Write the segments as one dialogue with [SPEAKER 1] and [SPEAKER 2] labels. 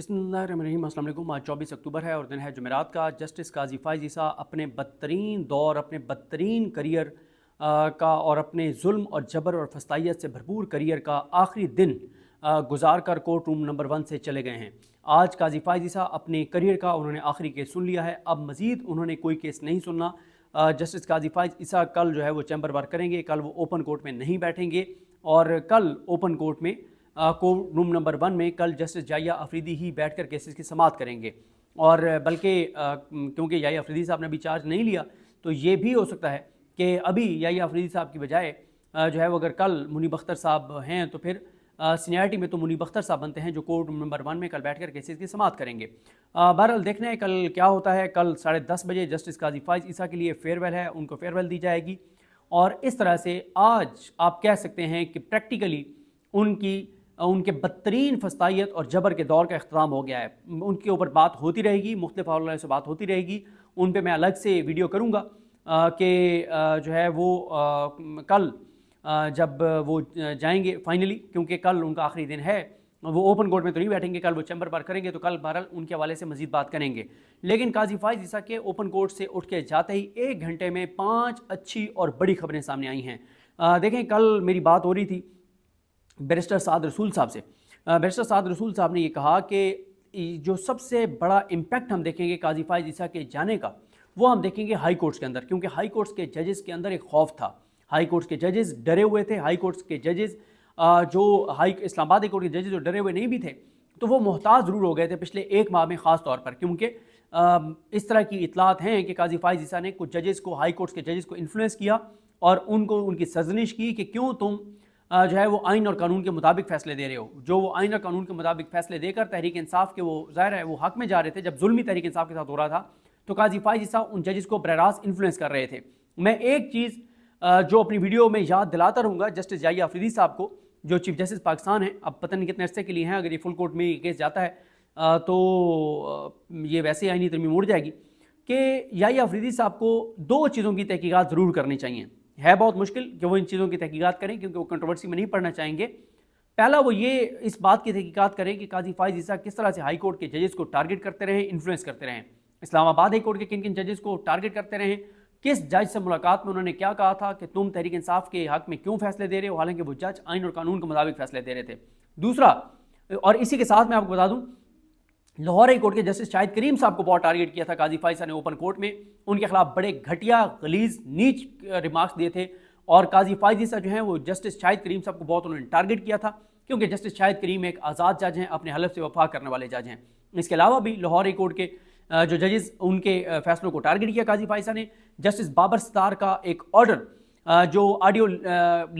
[SPEAKER 1] बिस्मिल्लाम असल आज चौबीस अक्टूबर है और दिन है जमेरात का जस्टिस काजी फाइज ईसा अपने बदतरीन दौर अपने बदतरीन करियर का और अपने जुल्म और जबर और फसलाइत से भरपूर करियर का आखिरी दिन गुजार कर कोर्ट रूम नंबर वन से चले गए हैं आज काजी फाइज ईसा अपने करियर का उन्होंने आखिरी केस सुन लिया है अब मज़ीद उन्होंने कोई केस नहीं सुनना जस्टिस काजी फाइज ईसा कल जो है वो चैम्बर बार करेंगे कल वो ओपन कोर्ट में नहीं बैठेंगे और कल ओपन कोर्ट में को रूम नंबर वन में कल जस्टिस जाया अफरीदी ही बैठकर केसेस की समाप्त करेंगे और बल्कि क्योंकि याया अफरीदी साहब ने अभी चार्ज नहीं लिया तो ये भी हो सकता है कि अभी याया अफरीदी साहब की बजाय जो है वो अगर कल मुनीब अख्तर साहब हैं तो फिर सीनियरिटी में तो मुनीब अख्तर साहब बनते हैं जो कोर्ट नंबर वन में कल बैठ कर केसेज़ की समाप्त करेंगे बहरहाल देखना है कल क्या होता है कल साढ़े दस बजे जस्टिस काजी फाइज ईसा के लिए फेयरवेल है उनको फेयरवेल दी जाएगी और इस तरह से आज आप कह सकते हैं कि प्रैक्टिकली उनकी उनके बदतरीन फसाइत और जबर के दौर का अख्ताम हो गया है उनके ऊपर बात होती रहेगी मुख्तफ वालों से बात होती रहेगी उन पर मैं अलग से वीडियो करूँगा कि जो है वो आ, कल आ, जब वो जाएंगे फाइनली क्योंकि कल उनका आखिरी दिन है वो ओपन कोर्ट में तो नहीं बैठेंगे कल वो चैम्बर पर करेंगे तो कल बहरहाल उनके हवाले से मजीद बात करेंगे लेकिन काजी फायज ईसा के ओपन कोर्ट से उठ के जाते ही एक घंटे में पाँच अच्छी और बड़ी खबरें सामने आई हैं देखें कल मेरी बात हो रही थी बैरिस्टर साद रसूल साहब से बैरिस्टर साद रसूल साहब ने ये कहा कि जो सबसे बड़ा इम्पैक्ट हम देखेंगे काजी फायज ईसा के जाने का वो हम देखेंगे हाई कोर्ट्स के अंदर क्योंकि हाई कोर्ट्स के जजेस के अंदर एक खौफ था हाई कोर्ट्स के जजेस डरे हुए थे हाई कोर्ट्स के जजेस जो हाई इस्लामाबाद कोर्ट के जजेस जो डरे हुए नहीं भी थे तो वो मोहताज ज़रूर हो गए थे पिछले एक माह में ख़ास तौर पर क्योंकि इस तरह की इतलात हैं कि काजी फायज ईसा ने कुछ जजेस को हाई कोर्ट्स के जजेस को इन्फ्लुएंस किया और उनको उनकी सजनिश की कि क्यों तुम जो है वो आइन और कानून के मुताबिक फैसले दे रहे हो जो वो आइन और कानून के मुताबिक फैसले देकर तहरीक इंसाफ के वो जाहिर है वो हक में जा रहे थे जब जुलमी तहरीक इंसाफ के साथ हो रहा था तो काजी फाइज साहब उन जजेस को बररास इन्फ्लुएंस कर रहे थे मैं एक चीज़ जो अपनी वीडियो में याद दिलाता रहूँगा जस्टिस जाइया अफरीदी साहब को जो चीफ जस्टिस पाकिस्तान है अब पता नहीं कितने अर्से के लिए हैं अगर ये फुल कोर्ट में ये केस जाता है तो ये वैसे आइनी तरमी उड़ जाएगी कि याई साहब को दो चीज़ों की तहकीकात ज़रूर करनी चाहिए है बहुत मुश्किल कि वो इन चीज़ों की तहकीकत करें क्योंकि वो कंट्रोवर्सी में नहीं पढ़ना चाहेंगे पहला वो ये इस बात की तहकीकत करें कि काजी फाइज ईसा किस तरह से हाई कोर्ट के जजेस को टारगेट करते रहे इन्फ्लुएंस करते रहे इस्लामाबाद हाई कोर्ट के किन किन जजेस को टारगेट करते रहे किस जज से मुलाकात में उन्होंने क्या कहा था कि तुम तहरीक इंसाफ के हक में क्यों फैसले दे रहे हो हालांकि वो जज आइन और कानून के मुताबिक फैसले दे रहे थे दूसरा और इसी के साथ मैं आपको बता दूं लाहौर कोर्ट के जस्टिस शाहिद करीम साहब को बहुत टारगेट किया था काजी फायसा ने ओपन कोर्ट में उनके खिलाफ बड़े घटिया गलीज नीच रिमार्क्स दिए थे और काजी सा जो है वो जस्टिस शाहिद करीम साहब को बहुत उन्होंने टारगेट किया था क्योंकि जस्टिस शाहिद करीम एक आज़ाद जज हैं अपने हलफ से वफा करने वाले जज हैं इसके अलावा भी लाहौर कोर्ट के जो जजेस उनके फैसलों को टारगेट किया काजी फाइसा ने जस्टिस बाबर सतार का एक ऑर्डर जो ऑडियो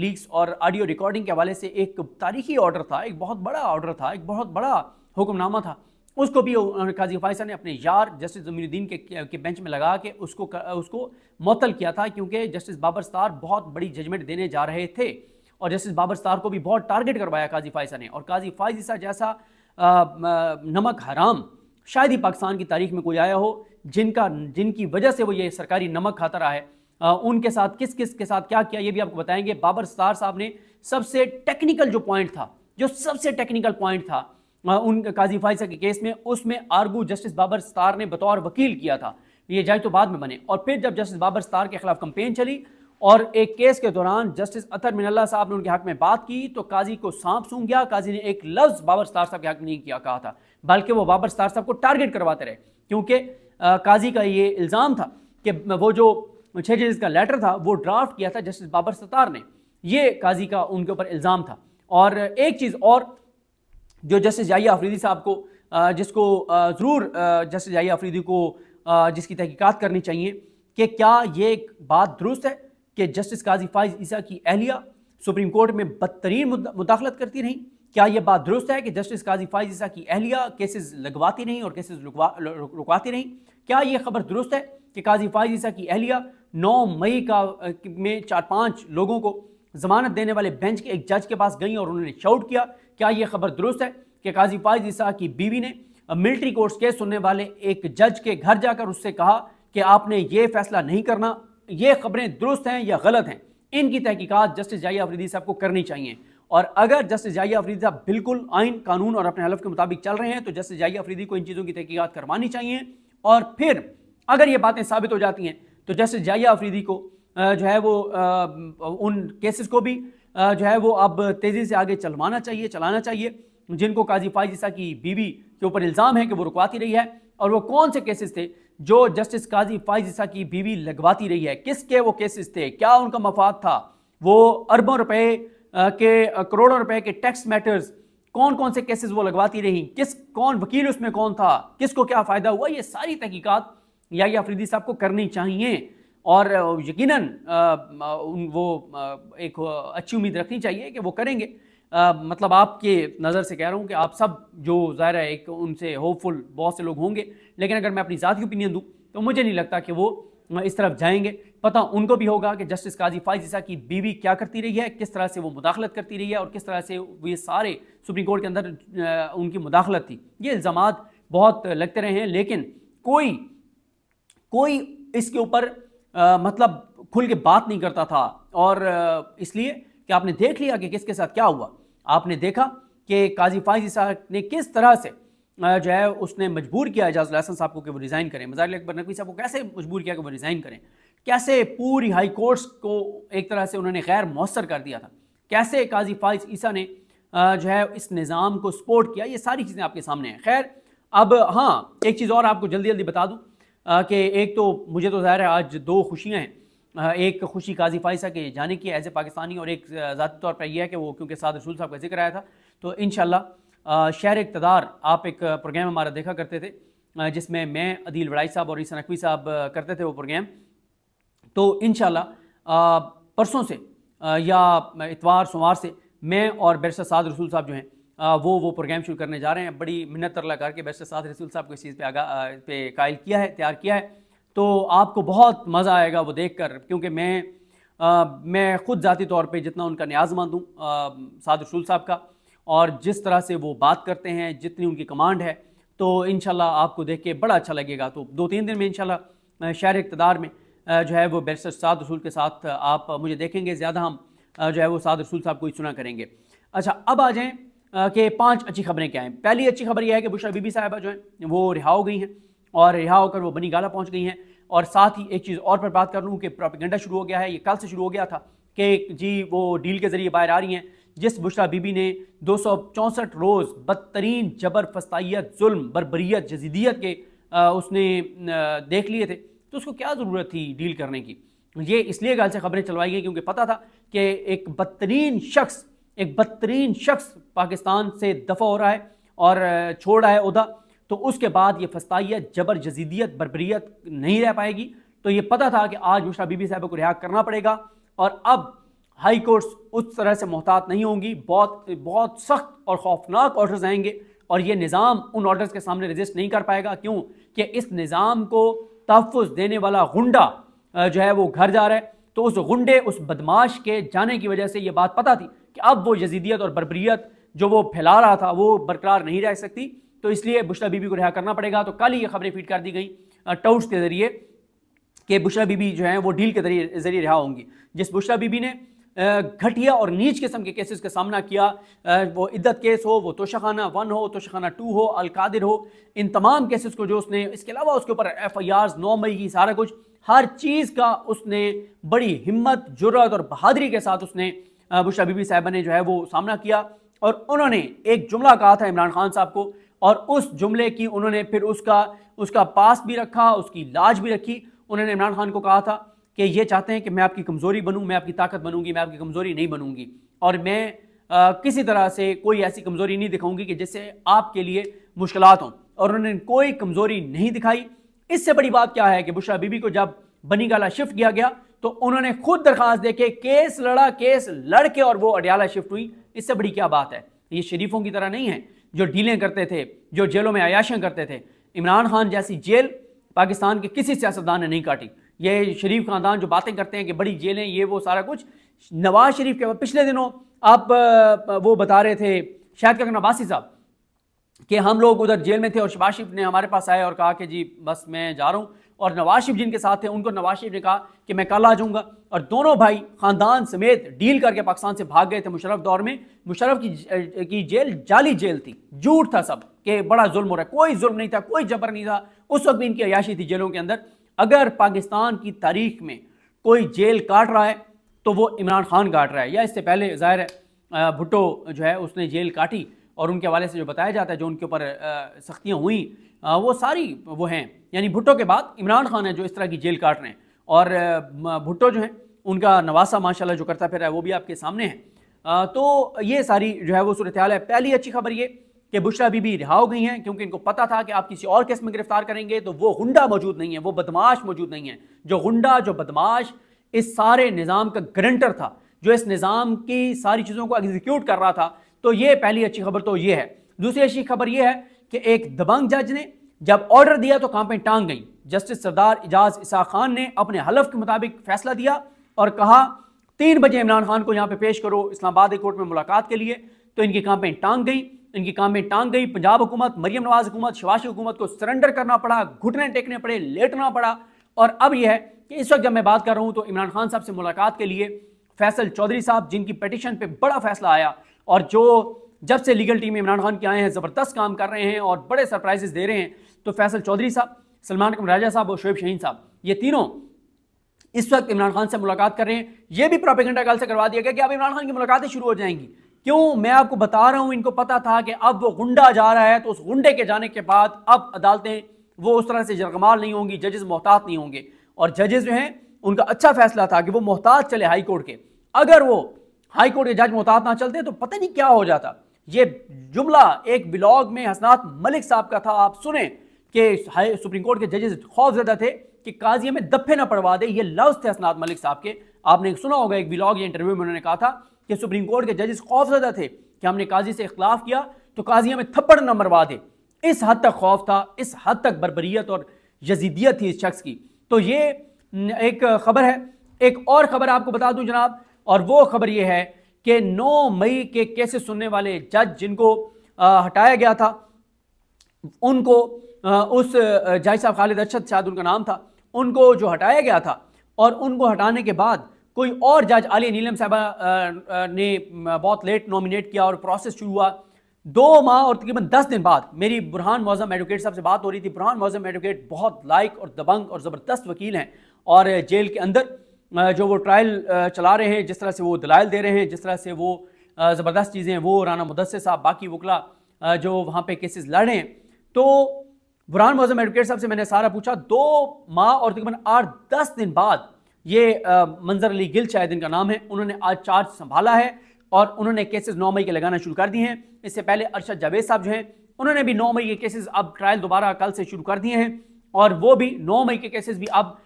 [SPEAKER 1] लीक्स और ऑडियो रिकॉर्डिंग के हवाले से एक तारीखी ऑर्डर था एक बहुत बड़ा ऑर्डर था एक बहुत बड़ा हुक्मनामा था उसको भी काजी फायसा ने अपने यार जस्टिस जमीनुद्दीन के, के बेंच में लगा के उसको उसको मअतल किया था क्योंकि जस्टिस बाबर स्तार बहुत बड़ी जजमेंट देने जा रहे थे और जस्टिस बाबर स्तार को भी बहुत टारगेट करवाया काजी फायसा ने और काजी साहब जैसा नमक हराम शायद ही पाकिस्तान की तारीख में कोई आया हो जिनका जिनकी वजह से वो ये सरकारी नमक खाता रहा है उनके साथ किस किस के साथ क्या किया ये भी आपको बताएंगे बाबर स्तार साहब ने सबसे टेक्निकल जो पॉइंट था जो सबसे टेक्निकल पॉइंट था उन काजी फाइजा के केस में उसमें आर्गू जस्टिस बाबर स्तार ने बतौर वकील किया था ये जाए तो बाद में बने और फिर जब जस्टिस बाबर स्तार के खिलाफ कंपेन चली और एक केस के दौरान जस्टिस अतर मिनल्ला साहब ने उनके हक में बात की तो काजी को सांप सूं गया काजी ने एक लफ्ज़ बाबर स्तार साहब के हक में नहीं किया कहा था बल्कि वो बाबर स्तार साहब को टारगेट करवाते रहे क्योंकि काजी का ये इल्ज़ाम था कि वो जो छः जजेस का लेटर था वो ड्राफ्ट किया था जस्टिस बाबर सतार ने ये काजी का उनके ऊपर इल्ज़ाम था और एक चीज़ और जो जस्टिस जाया आफरीदी साहब को जिसको ज़रूर जस्टिस जाया आफरीदी को जिसकी तहकीकत करनी चाहिए कि क्या ये एक बात दुरुस्त है कि जस्टिस काजी फाइज ईसा की अहलिया सुप्रीम कोर्ट में बदतरीन मुदाखलत करती रहीं क्या यह बात दुरुस्त है कि जस्टिस काजी फाइज ईसा की अहलिया केसेस लगवाती नहीं और केसेस रुकवाती नहीं क्या यह खबर दुरुस्त है कि काजी फाइज ईसा की अहलिया 9 मई का में चार पांच लोगों को जमानत देने वाले बेंच के एक जज के पास गई और उन्होंने शाउट किया क्या यह खबर दुरुस्त है कि काजी फायज ईसा की बीवी ने मिलिट्री कोर्ट्स केस सुनने वाले एक जज के घर जाकर उससे कहा कि आपने ये फैसला नहीं करना ये खबरें दुरुस्त हैं या गलत हैं इनकी तहकीकात जस्टिस जाइया अफरीदी साहब को करनी चाहिए और अगर जस्टिस जाया अफरीदी साहब बिल्कुल आइन कानून और अपने हलफ के मुताबिक चल रहे हैं तो जस्टिस जाया अफरीदी को इन चीज़ों की तहकीकत करवानी चाहिए और फिर अगर ये बातें साबित हो जाती हैं तो जस्टिस जाइया अफरीदी को जो है वो उन केसेस को भी जो है वो अब तेज़ी से आगे चलवाना चाहिए चलाना चाहिए जिनको काजी फाइजिसा की बीवी के ऊपर इल्ज़ाम है कि वो रुकवाती रही है और वो कौन से केसेस थे जो जस्टिस काजी फाइजिसा की बीवी लगवाती रही है किसके वो केसेस थे क्या उनका मफाद था वो अरबों रुपए के करोड़ों रुपए के टैक्स मैटर्स कौन कौन से केसेस वो लगवाती रही किस कौन वकील उसमें कौन था किसको क्या फ़ायदा हुआ ये सारी तहकीकत या अफरीदी साहब को करनी चाहिए और यकीन उन वो एक अच्छी उम्मीद रखनी चाहिए कि वो करेंगे आ, मतलब आपके नज़र से कह रहा हूँ कि आप सब जो ज़ाहिर है एक उनसे होपफुल बहुत से लोग होंगे लेकिन अगर मैं अपनी ज़ात ओपिनियन दूँ तो मुझे नहीं लगता कि वो इस तरफ जाएंगे पता उनको भी होगा कि जस्टिस काजी फाइजिसा की बीवी क्या करती रही है किस तरह से वो मुदाखलत करती रही है और किस तरह से ये सारे सुप्रीम कोर्ट के अंदर उनकी मुदाखलत थी ये इल्ज़ाम बहुत लगते रहे हैं लेकिन कोई कोई इसके ऊपर आ, मतलब खुल के बात नहीं करता था और इसलिए कि आपने देख लिया कि किसके साथ क्या हुआ आपने देखा कि काजी फाइजी साहब ने किस तरह से जो है उसने मजबूर किया एजाज लहसन साहब को कि वो रिज़ाइन करें मजाक अकबर नकवी साहब को कैसे मजबूर किया कि वो रिज़ाइन करें कैसे पूरी हाई कोर्ट्स को एक तरह से उन्होंने गैर मौसर कर दिया था कैसे काजी फाइज ईसा ने जो है इस निज़ाम को सपोर्ट किया ये सारी चीज़ें आपके सामने हैं खैर अब हाँ एक चीज़ और आपको जल्दी जल्दी बता दूँ कि एक तो मुझे तो ज़ाहिर है आज दो खुशियाँ हैं एक खुशी काजी फाइसा के जाने की एज़ ए पाकिस्तानी और एक ज़ाती तौर पर यह है कि वो क्योंकि साद रसूल साहब का जिक्र आया था तो इन शहर इकतदार आप एक प्रोग्राम हमारा देखा करते थे जिसमें मैं अदील वड़ाई साहब और ईसा नकवी साहब करते थे वो प्रोग्राम तो इन परसों से या इतवार सोमवार से मैं और बिरसा साद रसूल साहब जो हैं वो वो प्रोग्राम शुरू करने जा रहे हैं बड़ी मिन्नत तरला करके बेस्ट साथ रसूल साहब को इस चीज़ पे आगा पे कायल किया है तैयार किया है तो आपको बहुत मज़ा आएगा वो देख कर क्योंकि मैं आ, मैं खुद ज़ाती तौर पर जितना उनका न्याज दूँ साद रसूल साहब का और जिस तरह से वो बात करते हैं जितनी उनकी कमांड है तो इन आपको देख के बड़ा अच्छा लगेगा तो दो तीन दिन में इन शहर इकतदार में जो है वो बैरिस्टर साद रसूल के साथ आप मुझे देखेंगे ज़्यादा हम जो है वो साद रसूल साहब को ही सुना करेंगे अच्छा अब आ जाएँ के पांच अच्छी खबरें क्या हैं पहली अच्छी खबर यह है कि बुशरा बीबी साहिबा जो हैं वो रिहा हो गई हैं और रिहा होकर वो बनी गाला पहुंच गई हैं और साथ ही एक चीज़ और पर बात कर लूँ कि प्रोपेगेंडा शुरू हो गया है ये कल से शुरू हो गया था कि जी वो डील के ज़रिए बाहर आ रही हैं जिस बुशरा बीबी ने दो रोज़ बदतरीन जबर फस्ताइत जुल्म बरबरीत जजीदियत के उसने देख लिए थे तो उसको क्या ज़रूरत थी डील करने की ये इसलिए गल से खबरें चलवाई गई क्योंकि पता था कि एक बदतरीन शख्स एक बदतरीन शख्स पाकिस्तान से दफ़ा हो रहा है और छोड़ रहा है उदा तो उसके बाद ये फस्ताइत जबर जजीदियत बरबरीत नहीं रह पाएगी तो ये पता था कि आज मुश्रा बीबी साहब को रिहा करना पड़ेगा और अब हाई कोर्ट्स उस तरह से मोहतात नहीं होंगी बहुत बहुत सख्त और खौफनाक ऑर्डर्स आएंगे और ये निज़ाम उन ऑर्डर्स के सामने रजिस्ट नहीं कर पाएगा क्योंकि इस निज़ाम को तहफ़ देने वाला गुंडा जो है वो घर जा रहा है तो उस गुंडे उस बदमाश के जाने की वजह से ये बात पता थी कि अब वो यजीदियत और बरबरीत जो वो फैला रहा था वो बरकरार नहीं रह सकती तो इसलिए बुशरा बीबी को रिहा करना पड़ेगा तो कल ही ये खबरें फीट कर दी गई टाउट्स के ज़रिए कि बुशरा बीबी जो है वो डील के जरिए रिहा होंगी जिस बुशरा बीबी ने घटिया और नीच किस्म के केसेस का सामना किया वो इद्दत केस हो वो तोशाखाना वन हो तोशाखाना टू हो अलकादिर हो इन तमाम केसेस को जो उसने इसके अलावा उसके ऊपर एफ आई आर नौ मई की सारा कुछ हर चीज़ का उसने बड़ी हिम्मत जुर्रत और बहादुरी के साथ उसने बुशरा बीबी साहबा ने जो है वो सामना किया और उन्होंने एक जुमला कहा था इमरान खान साहब को और उस जुमले की उन्होंने फिर उसका उसका पास भी रखा उसकी लाज भी रखी उन्होंने इमरान खान को कहा था कि ये चाहते हैं कि मैं आपकी कमज़ोरी बनूँ मैं आपकी ताकत बनूंगी मैं आपकी कमज़ोरी नहीं बनूंगी और मैं आ, किसी तरह से कोई ऐसी कमज़ोरी नहीं दिखाऊंगी कि जिससे आपके लिए मुश्किल हों और उन्होंने कोई कमज़ोरी नहीं दिखाई इससे बड़ी बात क्या है कि बुशरा बीबी को जब बनीगाला शिफ्ट किया गया तो उन्होंने खुद दरखास्त देके केस लड़ा केस लड़के और वो अडियाला शिफ्ट हुई इससे बड़ी क्या बात है ये शरीफों की तरह नहीं है जो डीलें करते थे जो जेलों में आयाशें करते थे इमरान खान जैसी जेल पाकिस्तान के किसी सियासतदान ने नहीं काटी ये शरीफ खानदान जो बातें करते हैं कि बड़ी जेलें ये वो सारा कुछ नवाज शरीफ के पिछले दिनों आप वो बता रहे थे शायद कहना बासी साहब कि हम लोग उधर जेल में थे और शबाज शरीफ ने हमारे पास आए और कहा कि जी बस मैं जा रहा हूँ और नवाज शरीफ जिनके साथ थे उनको नवाज शरीफ ने कहा कि मैं कल आ जाऊँगा और दोनों भाई ख़ानदान समेत डील करके पाकिस्तान से भाग गए थे मुशरफ दौर में मुशरफ की की जेल जाली जेल थी झूठ था सब कि बड़ा जुल्म हो रहा है कोई जुल्म नहीं था कोई जबर नहीं था उस वक्त भी इनकी अयाशी थी जेलों के अंदर अगर पाकिस्तान की तारीख में कोई जेल काट रहा है तो वो इमरान खान काट रहा है या इससे पहले ज़ाहिर है भुट्टो जो है उसने जेल काटी और उनके हवाले से जो बताया जाता है जो उनके ऊपर सख्तियाँ हुई वो सारी वो हैं यानी भुट्टो के बाद इमरान खान है जो इस तरह की जेल काट रहे हैं और भुट्टो जो हैं उनका नवासा माशाल्लाह जो करता फिर है वो भी आपके सामने है तो ये सारी जो है वो सूरत हाल है पहली अच्छी खबर ये कि बुशरा अभी भी रिहा हो गई हैं क्योंकि इनको पता था कि आप किसी और केस में गिरफ्तार करेंगे तो वो गुंडा मौजूद नहीं है वो बदमाश मौजूद नहीं है जो गुंडा जो बदमाश इस सारे निज़ाम का ग्रंटर था जो इस निज़ाम की सारी चीज़ों को एग्जीक्यूट कर रहा था तो ये पहली अच्छी खबर तो ये है दूसरी अच्छी खबर ये है कि एक दबंग जज ने जब ऑर्डर दिया तो कांपें टांग गई जस्टिस सरदार इजाज इसा खान ने अपने हलफ के मुताबिक फैसला दिया और कहा तीन बजे इमरान खान को यहाँ पे पेश करो इस्लामाबाद कोर्ट में मुलाकात के लिए तो इनकी कांपें टांग गई इनकी कामें टांग गई पंजाब हुकूमत मरियम नवाज हुकूमत शिवाशी हुकूमत को सरेंडर करना पड़ा घुटने टेकने पड़े लेटना पड़ा और अब यह है कि इस वक्त जब मैं बात कर रहा हूँ तो इमरान खान साहब से मुलाकात के लिए फैसल चौधरी साहब जिनकी पटिशन पर बड़ा फैसला आया और जो जब से लीगल टीम इमरान खान के आए हैं ज़बरदस्त काम कर रहे हैं और बड़े सरप्राइजेस दे रहे हैं तो फैसल चौधरी साहब सलमान अकम राजा साहब और शुएब शहीन साहब ये तीनों इस वक्त इमरान खान से मुलाकात कर रहे हैं ये भी प्रॉपिकंडा कल से करवा दिया गया कि अब इमरान खान की मुलाकातें शुरू हो जाएंगी क्यों मैं आपको बता रहा हूं इनको पता था कि अब वो गुंडा जा रहा है तो उस गुंडे के जाने के बाद अब अदालतें वो उस तरह से जरगमाल नहीं होंगी जजेस मोहतात नहीं होंगे और जजेस जो हैं उनका अच्छा फैसला था कि वो मोहताज चले हाई कोर्ट के अगर वो हाई कोर्ट के जज मोहतात ना चलते तो पता नहीं क्या हो जाता ये जुमला एक ब्लॉग में हसनात मलिक साहब का था आप सुने कि सुप्रीम कोर्ट के जजेस खौफजदा थे कि काजी में दफे ना पड़वा दे ये लफ्ज थे हसनात मलिक साहब के आपने सुना होगा एक ब्लॉग या इंटरव्यू में उन्होंने कहा था कि सुप्रीम कोर्ट के जजेस खौफ ज्यादा थे कि हमने काजी से इख्लाफ किया तो काजी हमें थप्पड़ ना मरवा दे इस हद तक खौफ था इस हद तक बरबरीत और यजीदियत थी इस शख्स की तो ये एक खबर है एक और खबर आपको बता दूं जनाब और वो खबर ये है कि 9 मई के केसेस सुनने वाले जज जिनको हटाया गया था उनको उस जाय साहब खालिद अरशद शायद उनका नाम था उनको जो हटाया गया था और उनको हटाने के बाद कोई और जज अली नीलम साहबा ने बहुत लेट नॉमिनेट किया और प्रोसेस शुरू हुआ दो माह और तकरीबन दस दिन बाद मेरी बुरहान मौजम एडवोकेट साहब से बात हो रही थी बुरहान मौजम एडवोकेट बहुत लाइक और दबंग और ज़बरदस्त वकील हैं और जेल के अंदर जो वो ट्रायल चला रहे हैं जिस तरह से वो दलाइल दे रहे हैं जिस तरह से वो ज़बरदस्त चीज़ें वो राना मुदस्सर साहब बाकी वकला जो वहाँ पे केसेस रहे हैं तो बुरहान मौजम एडवोकेट साहब से मैंने सारा पूछा दो माह और तकरीबन आठ दस दिन बाद ये मंजर अली गिल शायद इनका नाम है उन्होंने आज चार्ज संभाला है और उन्होंने केसेस नौ मई के लगाना शुरू कर दिए हैं इससे पहले अरशद जावेद साहब जो हैं उन्होंने भी नौ मई के केसेस अब ट्रायल दोबारा कल से शुरू कर दिए हैं और वो भी नौ मई के केसेज भी अब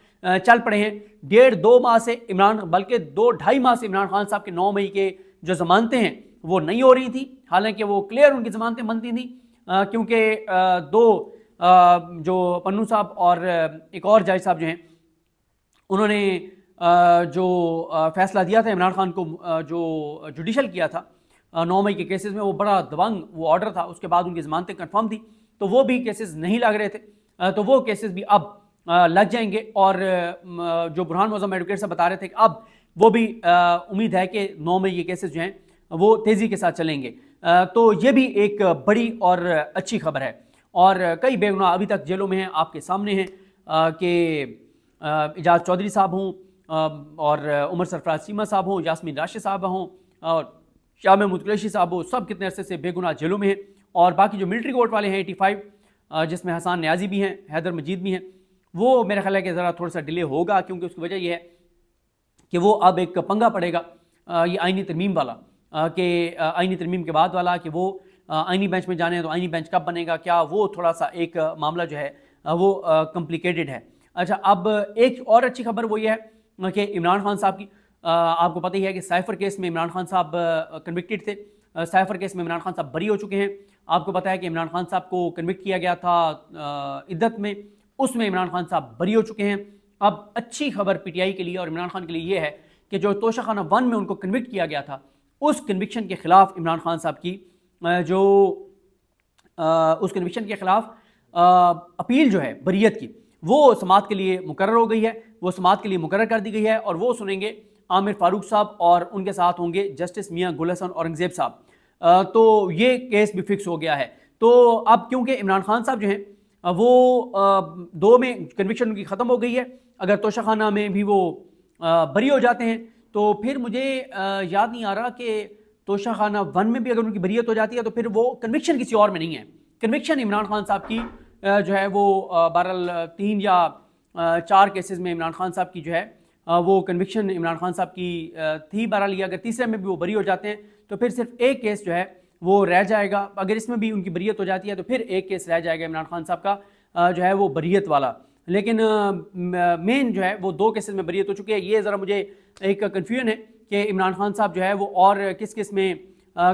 [SPEAKER 1] चल पड़े हैं डेढ़ दो माह से इमरान बल्कि दो ढाई माह से इमरान खान साहब के नौ मई के जो ज़मानतें हैं वो नहीं हो रही थी हालांकि वो क्लियर उनकी ज़मानतें बनती थी क्योंकि दो आ, जो पन्नू साहब और एक और जज साहब जो हैं उन्होंने आ, जो आ, फैसला दिया था इमरान खान को जो जुडिशल किया था नौ मई के केसेस में वो बड़ा दबंग वो ऑर्डर था उसके बाद उनकी ज़मानतें कन्फर्म थी तो वो भी केसेस नहीं लग रहे थे तो वो केसेस भी अब लग जाएंगे और जो बुरहान मौजम एडवोकेट साहब बता रहे थे कि अब वो भी उम्मीद है कि नौ में ये केसेस जो हैं वो तेज़ी के साथ चलेंगे तो ये भी एक बड़ी और अच्छी खबर है और कई बेगुनाह अभी तक जेलों में हैं आपके सामने हैं कि एजाज चौधरी साहब हों और उमर सरफराज सीमा साहब हों यासमीन राशि साहब हों और शाह महमूद कुरैशी साहब हों सब कितने अरसे से बेगुनाह जेलों में हैं और बाकी जो मिलिट्री कोर्ट वाले हैं एटी फाइव जिसमें हसान न्याजी भी हैं हैदर मजीद भी हैं वो मेरे ख्याल है कि ज़रा थोड़ा सा डिले होगा क्योंकि उसकी वजह यह है कि वो अब एक पंगा पड़ेगा ये आइनी तरमीम वाला कि आइनी तरमीम के बाद वाला कि वो आइनी बेंच में जाने तो आइनी बेंच कब बनेगा क्या वो थोड़ा सा एक मामला जो है वो कम्प्लिकेटेड है अच्छा अब एक और अच्छी खबर वो ये है कि इमरान खान साहब की आपको पता ही है कि साइफर केस में इमरान खान साहब कन्विक्टेड थे साइफर केस में इमरान खान साहब बरी हो चुके हैं आपको पता है कि इमरान खान साहब को कन्विक्ट किया गया था इद्दत में उसमें इमरान खान साहब बरी हो चुके हैं अब अच्छी खबर पीटीआई के लिए और इमरान खान के लिए यह है कि जो तोशाखाना वन में उनको कन्विक्ट किया गया था उस कन्विक्शन के ख़िलाफ़ इमरान खान साहब की जो उस कन्विक्शन के ख़िलाफ़ अपील जो है बरीत की वो समात के लिए मुकर हो गई है वो समात के लिए मुकर कर दी गई है और वो सुनेंगे आमिर फारूक साहब और उनके साथ होंगे जस्टिस मियाँ गुल हसन औरंगज़ेब साहब तो ये केस भी फिक्स हो गया है तो अब क्योंकि इमरान खान साहब जो हैं वो दो में कन्विक्शन उनकी ख़त्म हो गई है अगर तोशाखाना में भी वो बरी हो जाते हैं तो फिर मुझे याद नहीं आ रहा कि तोशाखाना वन में भी अगर उनकी बरीत हो तो जाती है तो फिर वो कन्विक्शन किसी और में नहीं है कन्विक्शन इमरान खान साहब की जो है वो बहरल तीन या चार केसेस में इमरान खान साहब की जो है वो कन्विक्शन इमरान खान साहब की थी बहरहाल ये अगर तीसरे में भी वो बरी हो जाते हैं तो फिर सिर्फ एक केस जो है वो रह जाएगा अगर इसमें भी उनकी बरीत हो जाती है तो फिर एक केस रह जाएगा इमरान खान साहब का जो है वो बरीत वाला लेकिन मेन जो है वो दो केसेस में बरीत हो चुकी है ये ज़रा मुझे एक कन्फ्यूजन है कि इमरान खान साहब जो है वो और किस किस में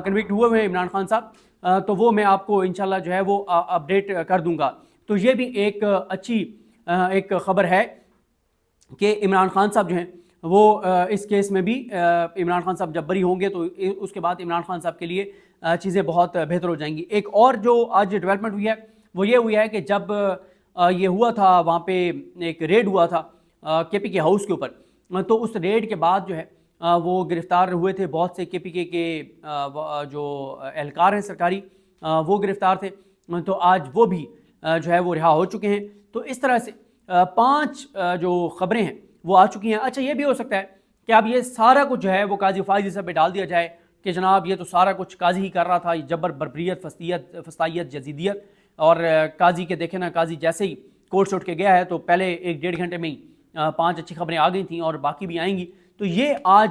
[SPEAKER 1] कन्विक्ट हुए हुए हैं इमरान खान साहब तो वो मैं आपको इन जो है वो अपडेट कर दूँगा तो ये भी एक अच्छी एक ख़बर है कि इमरान खान साहब जो हैं वो इस केस में भी इमरान खान साहब जब बरी होंगे तो उसके बाद इमरान खान साहब के लिए चीज़ें बहुत बेहतर हो जाएंगी एक और जो आज डेवलपमेंट हुई है वो ये हुई है कि जब ये हुआ था वहाँ पे एक रेड हुआ था के पी के हाउस के ऊपर तो उस रेड के बाद जो है वो गिरफ़्तार हुए थे बहुत से के पी के के जो एहलकार हैं सरकारी वो गिरफ़्तार थे तो आज वो भी जो है वो रिहा हो चुके हैं तो इस तरह से पांच जो खबरें हैं वो आ चुकी हैं अच्छा ये भी हो सकता है कि अब ये सारा कुछ जो है वो काजी फाइजी सब पे डाल दिया जाए कि जनाब ये तो सारा कुछ काजी ही कर रहा था जबर बरबरीत फस्तीत फस्ताइत जजीदियत और काजी के देखे ना काजी जैसे ही कोर्ट से उठ के गया है तो पहले एक डेढ़ घंटे में ही पाँच अच्छी खबरें आ गई थी और बाकी भी आएंगी तो ये आज